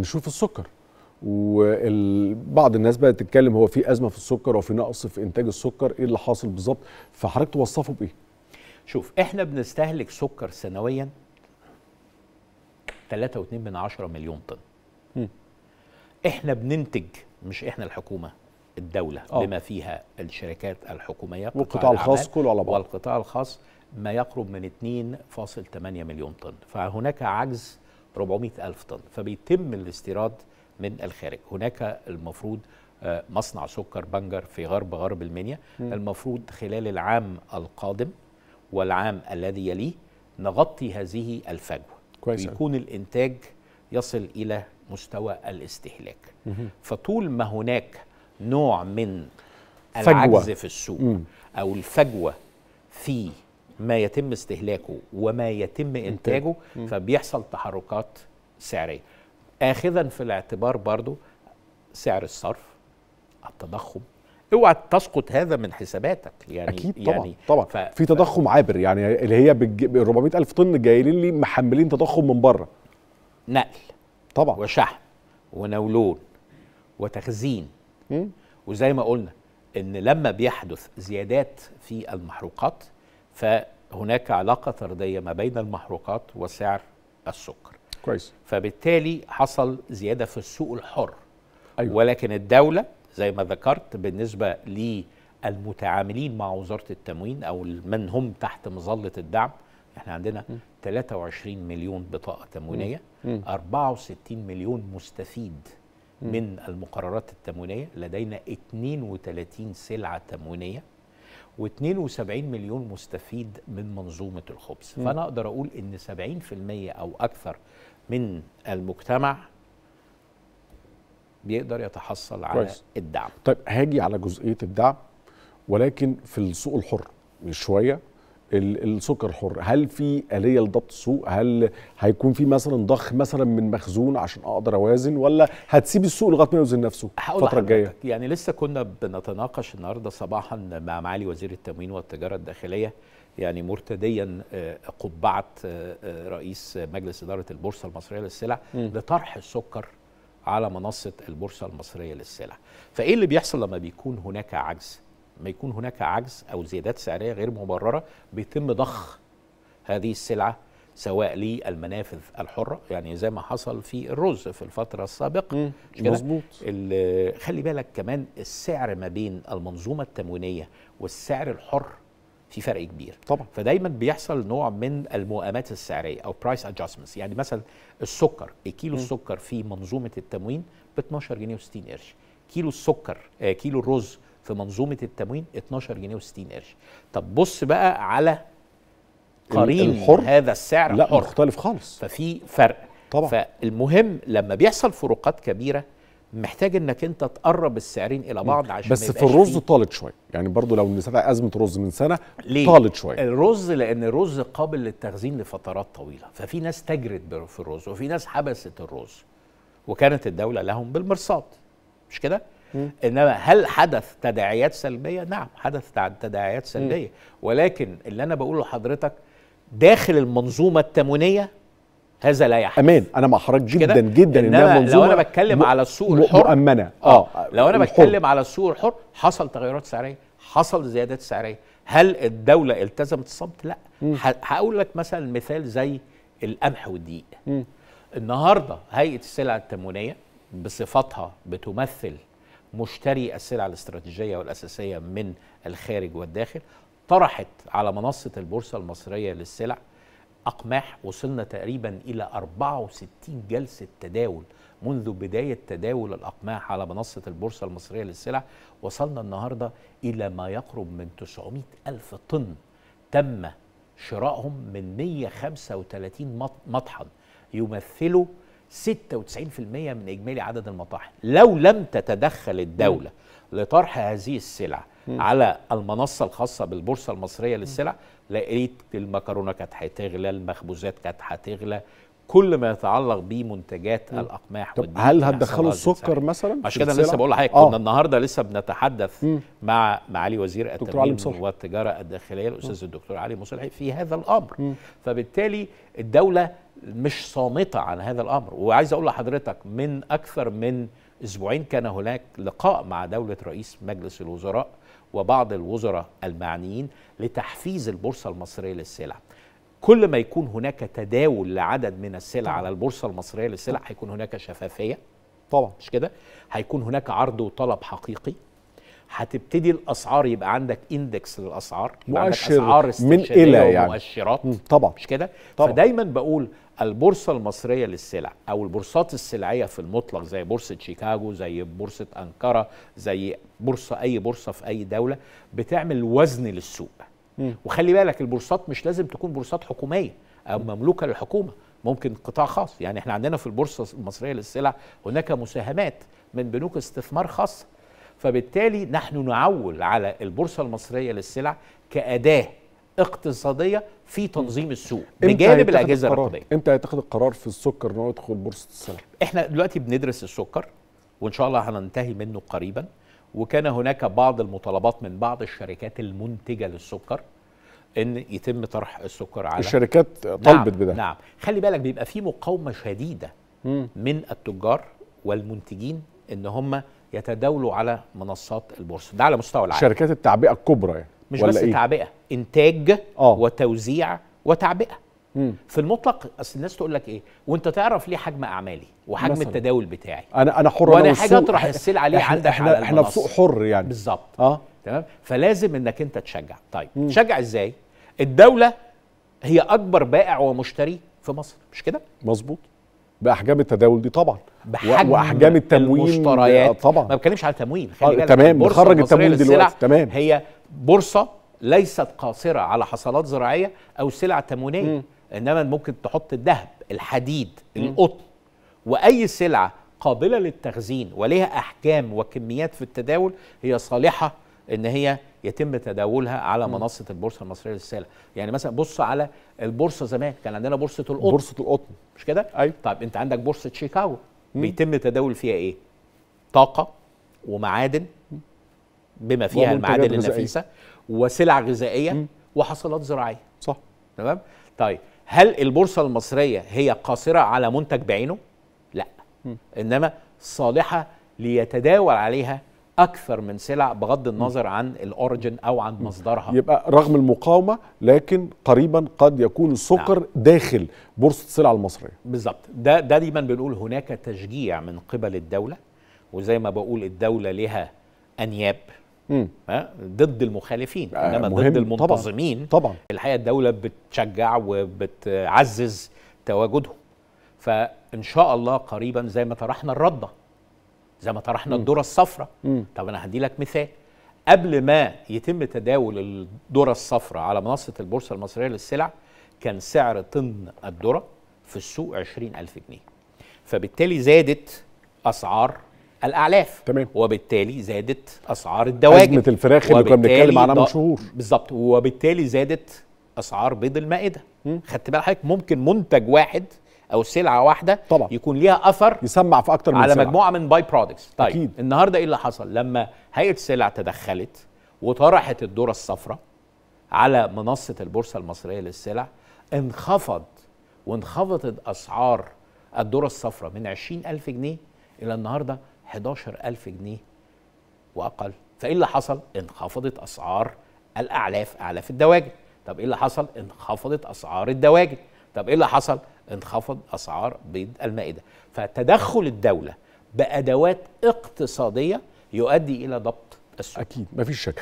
نشوف السكر وبعض الناس بقى تتكلم هو في ازمه في السكر وفي نقص في انتاج السكر ايه اللي حاصل بالظبط فحضرتك توصفه بايه شوف احنا بنستهلك سكر سنويا 3.2 من 10 مليون طن م. احنا بننتج مش احنا الحكومه الدوله أوه. بما فيها الشركات الحكوميه والقطاع الخاص كله على بعض والقطاع الخاص ما يقرب من 2.8 مليون طن فهناك عجز 400 ألف طن فبيتم الاستيراد من الخارج هناك المفروض آه، مصنع سكر بنجر في غرب غرب المنيا المفروض خلال العام القادم والعام الذي يليه نغطي هذه الفجوة كويس ويكون الإنتاج يصل إلى مستوى الاستهلاك مم. فطول ما هناك نوع من العجز فجوة. في السوق مم. أو الفجوة في ما يتم استهلاكه وما يتم انتاجه فبيحصل تحركات سعريه اخذا في الاعتبار برضو سعر الصرف التضخم اوعى تسقط هذا من حساباتك يعني اكيد طبعا يعني طبعا ف... في تضخم عابر يعني اللي هي ب 400 الف طن جايين لي محملين تضخم من بره نقل طبعا وشحن ونولون وتخزين م? وزي ما قلنا ان لما بيحدث زيادات في المحروقات فهناك علاقه طرديه ما بين المحروقات وسعر السكر كويس فبالتالي حصل زياده في السوق الحر أيوة. ولكن الدوله زي ما ذكرت بالنسبه للمتعاملين مع وزاره التموين او من هم تحت مظله الدعم احنا عندنا م. 23 مليون بطاقه تموينيه م. م. 64 مليون مستفيد م. من المقررات التموينيه لدينا 32 سلعه تموينيه و72 مليون مستفيد من منظومه الخبز م. فانا اقدر اقول ان 70% او اكثر من المجتمع بيقدر يتحصل على كويس. الدعم طيب هاجي على جزئيه الدعم ولكن في السوق الحر شويه السكر الحر هل في اليه لضبط السوق هل هيكون في مثلا ضخ مثلا من مخزون عشان اقدر اوازن ولا هتسيب السوق لغايه ما يوزن نفسه الفتره الجايه يعني لسه كنا بنتناقش النهارده صباحا مع معالي وزير التموين والتجاره الداخليه يعني مرتديا آه، قبعه آه، آه، رئيس مجلس اداره البورصه المصريه للسلع لطرح السكر على منصه البورصه المصريه للسلع فايه اللي بيحصل لما بيكون هناك عجز ما يكون هناك عجز او زيادات سعريه غير مبرره بيتم ضخ هذه السلعه سواء للمنافذ الحره يعني زي ما حصل في الرز في الفتره السابقه مظبوط خلي بالك كمان السعر ما بين المنظومه التموينيه والسعر الحر في فرق كبير طبعا فدايما بيحصل نوع من الموائمات السعريه او برايس ادجستمنتس يعني مثلا السكر كيلو السكر في منظومه التموين ب 12 جنيه و60 قرش كيلو السكر آه، كيلو الرز في منظومه التموين 12 جنيه و60 قرش طب بص بقى على قرين الحر؟ هذا السعر لا حر. مختلف خالص ففي فرق طبعا فالمهم لما بيحصل فروقات كبيره محتاج انك انت تقرب السعرين الى بعض عشان بس في الرز طالت شويه يعني برضو لو نتابع ازمه رز من سنه ليه؟ طالت شويه الرز لان الرز قابل للتخزين لفترات طويله ففي ناس تجرت في الرز وفي ناس حبست الرز وكانت الدوله لهم بالمرصاد مش كده انما هل حدث تداعيات سلبيه نعم حدث تداعيات سلبيه ولكن اللي انا بقوله لحضرتك داخل المنظومه التموينيه هذا لا يحدث امين انا مع حضرتك جدا جدا إنما انها منظومه لو انا بتكلم م... على السوق الحر مؤمنه آه،, اه لو انا الحر. بتكلم على السوق الحر حصل تغيرات سعريه حصل زيادات سعريه هل الدوله التزمت الصمت لا هقول لك مثلا مثال زي القمح والدقيق النهارده هيئه السلع التموينيه بصفتها بتمثل مشتري السلع الاستراتيجيه والاساسيه من الخارج والداخل طرحت على منصه البورصه المصريه للسلع اقماح وصلنا تقريبا الى 64 جلسه تداول منذ بدايه تداول الاقماح على منصه البورصه المصريه للسلع وصلنا النهارده الى ما يقرب من 900 الف طن تم شرائهم من 135 مطحن يمثلوا 96% من اجمالي عدد المطاحن لو لم تتدخل الدوله لطرح هذه السلع على المنصه الخاصه بالبورصه المصريه للسلع لقيت المكرونه كانت هتغلى المخبوزات كانت هتغلى كل ما يتعلق بمنتجات الاقماح طب هل هتدخلوا السكر مثلا عشان كده لسه بقول لحضرتك كنا آه. النهارده لسه بنتحدث مع معالي وزير التموين والتجاره الداخليه الاستاذ الدكتور علي مصلحي في هذا الامر فبالتالي الدوله مش صامته عن هذا الامر وعايز اقول لحضرتك من اكثر من اسبوعين كان هناك لقاء مع دوله رئيس مجلس الوزراء وبعض الوزراء المعنيين لتحفيز البورصه المصريه للسلع كل ما يكون هناك تداول لعدد من السلع على البورصه المصريه للسلع هيكون هناك شفافيه طبعا مش كده هيكون هناك عرض وطلب حقيقي هتبتدي الاسعار يبقى عندك اندكس للاسعار مؤشر أسعار من الى يعني مؤشرات طبعا مش كده فدايما بقول البورصه المصريه للسلع او البورصات السلعيه في المطلق زي بورصه شيكاغو زي بورصه انقره زي بورصه اي بورصه في اي دوله بتعمل وزن للسوق م. وخلي بالك البورصات مش لازم تكون بورصات حكوميه او مملوكه للحكومه ممكن قطاع خاص يعني احنا عندنا في البورصه المصريه للسلع هناك مساهمات من بنوك استثمار خاصه فبالتالي نحن نعول على البورصه المصريه للسلع كاداه اقتصاديه في تنظيم السوق بجانب الاجهزه الرقمية امتى هيتاخد القرار في السكر ان هو يدخل بورصه السلع احنا دلوقتي بندرس السكر وان شاء الله هننتهي منه قريبا وكان هناك بعض المطالبات من بعض الشركات المنتجه للسكر ان يتم طرح السكر على الشركات طلبت نعم بده نعم خلي بالك بيبقى في مقاومه شديده مم. من التجار والمنتجين ان هم يتداولوا على منصات البورصه ده على مستوى العالم شركات التعبئه الكبرى يعني مش ولا بس إيه؟ تعبئه انتاج آه. وتوزيع وتعبئه مم. في المطلق اصل الناس تقول لك ايه وانت تعرف ليه حجم اعمالي وحجم مثلا. التداول بتاعي انا انا حر وانا حاجه اطرح السلع عليه احنا عندك احنا, على احنا في سوق حر يعني بالظبط اه تمام فلازم انك انت تشجع طيب مم. تشجع ازاي الدوله هي اكبر بائع ومشتري في مصر مش كده مظبوط باحجام التداول دي طبعا بحجم واحجام التمويل آه، المشتريات طبعا ما بتكلمش على تمويل خلي آه، بالك تمام نخرج التمويل دلوقتي تمام هي بورصه ليست قاصره على حصلات زراعيه او سلع تموينيه انما ممكن تحط الذهب الحديد القطن واي سلعه قابله للتخزين وليها احجام وكميات في التداول هي صالحه ان هي يتم تداولها على منصه البورصه المصريه للسلع يعني مثلا بص على البورصه زمان كان عندنا بورصه القطن بورصه القطن مش كده ايوه طب انت عندك بورصه شيكاغو بيتم تداول فيها ايه طاقه ومعادن بما فيها المعادن النفيسه وسلع غذائيه مم. وحصلات زراعيه صح تمام طيب هل البورصه المصريه هي قاصره على منتج بعينه لا م. انما صالحه ليتداول عليها اكثر من سلع بغض النظر عن الاوريجن او عن مصدرها يبقى رغم المقاومه لكن قريبا قد يكون السكر نعم. داخل بورصه السلع المصريه بالظبط ده دا دايما بنقول هناك تشجيع من قبل الدوله وزي ما بقول الدوله لها انياب مم. ضد المخالفين آه، انما ضد المنتظمين طبعا. طبعا الحقيقه الدوله بتشجع وبتعزز تواجدهم فان شاء الله قريبا زي ما طرحنا الرده زي ما طرحنا الذره الصفراء طب انا هدي لك مثال قبل ما يتم تداول الذره الصفراء على منصه البورصه المصريه للسلع كان سعر طن الذره في السوق 20000 جنيه فبالتالي زادت اسعار الاعلاف تمام وبالتالي زادت اسعار الدواجن ازمه الفراخ اللي كنا بنتكلم عنها من شهور بالظبط وبالتالي زادت اسعار بيض المائده خدت بالك حضرتك ممكن منتج واحد او سلعه واحده طبعا. يكون ليها اثر يسمع في اكتر من على سلعة. مجموعه من باي برودكتس طيب أكيد. النهارده ايه اللي حصل لما هيئه السلع تدخلت وطرحت الدوره الصفراء على منصه البورصه المصريه للسلع انخفض وانخفضت اسعار الدوره الصفراء من 20000 جنيه الى النهارده 11000 جنيه واقل فايه اللي حصل انخفضت اسعار الاعلاف اعلاف الدواجن طب ايه اللي حصل انخفضت اسعار الدواجن طب ايه اللي حصل انخفض اسعار بيض المائده فتدخل الدوله بادوات اقتصاديه يؤدي الى ضبط السوق اكيد مفيش شك